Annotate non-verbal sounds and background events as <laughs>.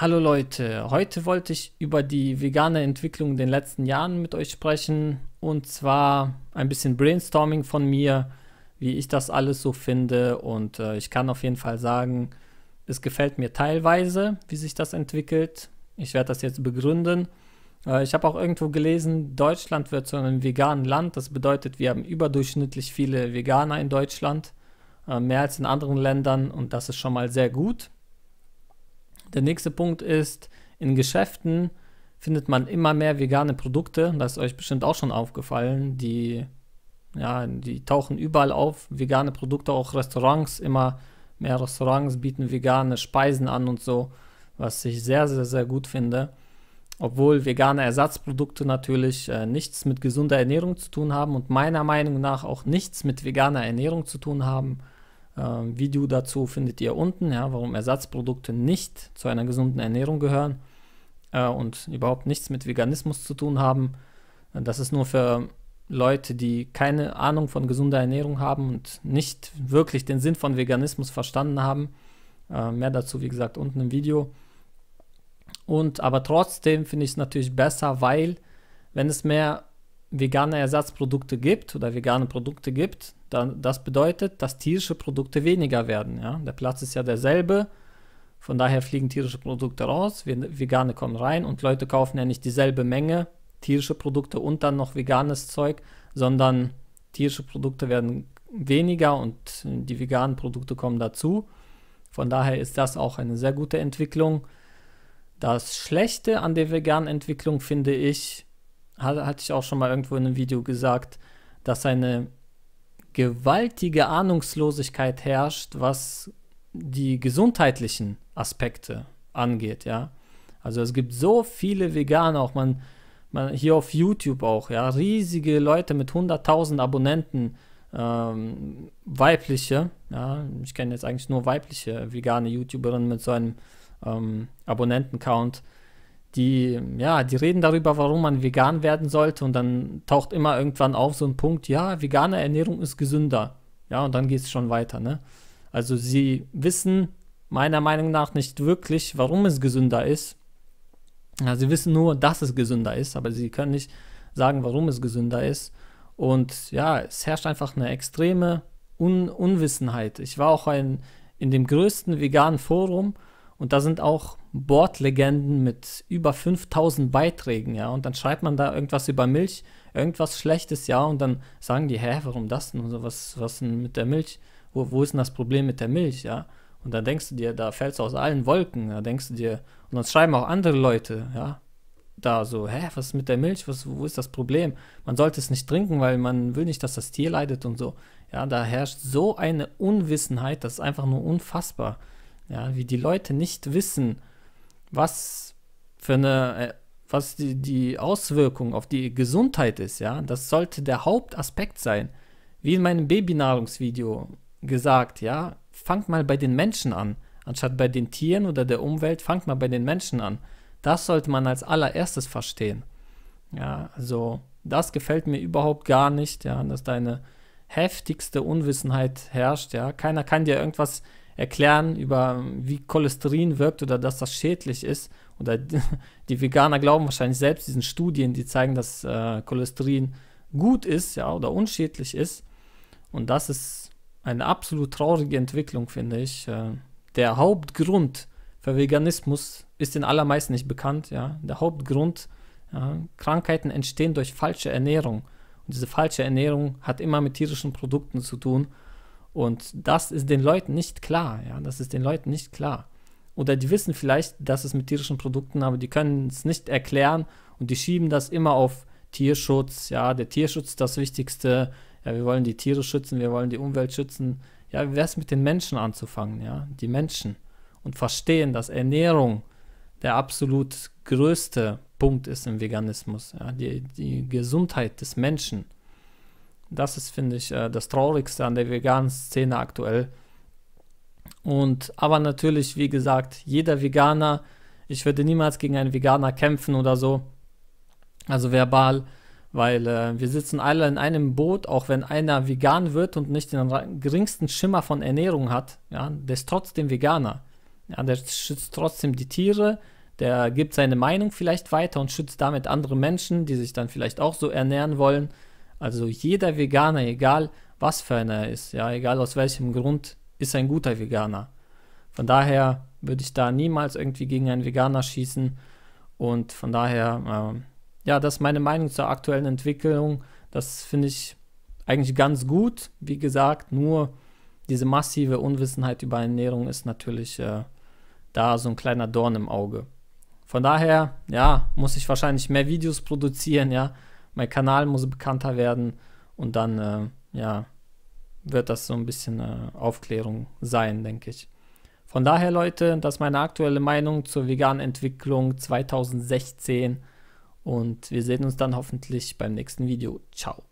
Hallo Leute, heute wollte ich über die vegane Entwicklung in den letzten Jahren mit euch sprechen und zwar ein bisschen Brainstorming von mir, wie ich das alles so finde und äh, ich kann auf jeden Fall sagen, es gefällt mir teilweise, wie sich das entwickelt. Ich werde das jetzt begründen. Äh, ich habe auch irgendwo gelesen, Deutschland wird zu einem veganen Land. Das bedeutet, wir haben überdurchschnittlich viele Veganer in Deutschland, äh, mehr als in anderen Ländern und das ist schon mal sehr gut. Der nächste Punkt ist, in Geschäften findet man immer mehr vegane Produkte. Das ist euch bestimmt auch schon aufgefallen. Die, ja, die tauchen überall auf. Vegane Produkte, auch Restaurants. Immer mehr Restaurants bieten vegane Speisen an und so, was ich sehr, sehr, sehr gut finde. Obwohl vegane Ersatzprodukte natürlich äh, nichts mit gesunder Ernährung zu tun haben und meiner Meinung nach auch nichts mit veganer Ernährung zu tun haben. Ähm, Video dazu findet ihr unten, ja, warum Ersatzprodukte nicht zu einer gesunden Ernährung gehören äh, und überhaupt nichts mit Veganismus zu tun haben. Äh, das ist nur für Leute, die keine Ahnung von gesunder Ernährung haben und nicht wirklich den Sinn von Veganismus verstanden haben. Äh, mehr dazu, wie gesagt, unten im Video. Und aber trotzdem finde ich es natürlich besser, weil wenn es mehr vegane Ersatzprodukte gibt oder vegane Produkte gibt, dann, das bedeutet, dass tierische Produkte weniger werden. Ja? Der Platz ist ja derselbe. Von daher fliegen tierische Produkte raus, vegane kommen rein und Leute kaufen ja nicht dieselbe Menge tierische Produkte und dann noch veganes Zeug, sondern tierische Produkte werden weniger und die veganen Produkte kommen dazu. Von daher ist das auch eine sehr gute Entwicklung. Das Schlechte an der veganen Entwicklung finde ich, hatte ich auch schon mal irgendwo in einem Video gesagt, dass eine gewaltige Ahnungslosigkeit herrscht, was die gesundheitlichen Aspekte angeht, ja. Also es gibt so viele Veganer, auch man, man hier auf YouTube auch, ja, riesige Leute mit 100.000 Abonnenten, ähm, weibliche, ja, ich kenne jetzt eigentlich nur weibliche vegane YouTuberinnen mit so einem ähm, Abonnenten-Count, die, ja, die reden darüber, warum man vegan werden sollte und dann taucht immer irgendwann auf so ein Punkt, ja, vegane Ernährung ist gesünder. Ja, und dann geht es schon weiter, ne? Also sie wissen meiner Meinung nach nicht wirklich, warum es gesünder ist. Ja, sie wissen nur, dass es gesünder ist, aber sie können nicht sagen, warum es gesünder ist. Und ja, es herrscht einfach eine extreme Un Unwissenheit. Ich war auch ein, in dem größten veganen Forum und da sind auch Bordlegenden mit über 5000 Beiträgen, ja, und dann schreibt man da irgendwas über Milch, irgendwas Schlechtes, ja, und dann sagen die, hä, warum das denn und so, was, was denn mit der Milch, wo, wo ist denn das Problem mit der Milch, ja, und dann denkst du dir, da fällst du aus allen Wolken, da denkst du dir, und dann schreiben auch andere Leute, ja, da so, hä, was ist mit der Milch, was, wo ist das Problem, man sollte es nicht trinken, weil man will nicht, dass das Tier leidet und so, ja, da herrscht so eine Unwissenheit, das ist einfach nur unfassbar, ja, wie die Leute nicht wissen, was für eine, äh, was die, die Auswirkung auf die Gesundheit ist, ja, das sollte der Hauptaspekt sein. Wie in meinem Babynahrungsvideo gesagt, ja, fangt mal bei den Menschen an, anstatt bei den Tieren oder der Umwelt, fangt mal bei den Menschen an. Das sollte man als allererstes verstehen. Ja, also das gefällt mir überhaupt gar nicht, ja, dass da eine heftigste Unwissenheit herrscht, ja. Keiner kann dir irgendwas erklären über, wie Cholesterin wirkt oder dass das schädlich ist. Oder <laughs> die Veganer glauben wahrscheinlich selbst diesen Studien, die zeigen, dass äh, Cholesterin gut ist, ja, oder unschädlich ist. Und das ist eine absolut traurige Entwicklung, finde ich. Äh, der Hauptgrund für Veganismus ist den allermeisten nicht bekannt, ja. Der Hauptgrund, ja, Krankheiten entstehen durch falsche Ernährung. Und diese falsche Ernährung hat immer mit tierischen Produkten zu tun. Und das ist den Leuten nicht klar, ja, das ist den Leuten nicht klar. Oder die wissen vielleicht, dass es mit tierischen Produkten, aber die können es nicht erklären und die schieben das immer auf Tierschutz, ja, der Tierschutz ist das Wichtigste, ja, wir wollen die Tiere schützen, wir wollen die Umwelt schützen. Ja, wie wäre es mit den Menschen anzufangen, ja, die Menschen und verstehen, dass Ernährung der absolut größte Punkt ist im Veganismus, ja, die, die Gesundheit des Menschen. Das ist, finde ich, äh, das Traurigste an der veganen Szene aktuell. Und aber natürlich, wie gesagt, jeder Veganer, ich würde niemals gegen einen Veganer kämpfen oder so. Also verbal, weil äh, wir sitzen alle in einem Boot, auch wenn einer vegan wird und nicht den geringsten Schimmer von Ernährung hat, ja, der ist trotzdem Veganer. Ja, der schützt trotzdem die Tiere, der gibt seine Meinung vielleicht weiter und schützt damit andere Menschen, die sich dann vielleicht auch so ernähren wollen. Also jeder Veganer, egal was für einer er ist, ja, egal aus welchem Grund, ist ein guter Veganer. Von daher würde ich da niemals irgendwie gegen einen Veganer schießen. Und von daher, äh, ja, das ist meine Meinung zur aktuellen Entwicklung. Das finde ich eigentlich ganz gut. Wie gesagt, nur diese massive Unwissenheit über Ernährung ist natürlich äh, da so ein kleiner Dorn im Auge. Von daher, ja, muss ich wahrscheinlich mehr Videos produzieren, ja, mein Kanal muss bekannter werden und dann, äh, ja, wird das so ein bisschen äh, Aufklärung sein, denke ich. Von daher, Leute, das ist meine aktuelle Meinung zur veganen Entwicklung 2016 und wir sehen uns dann hoffentlich beim nächsten Video. Ciao.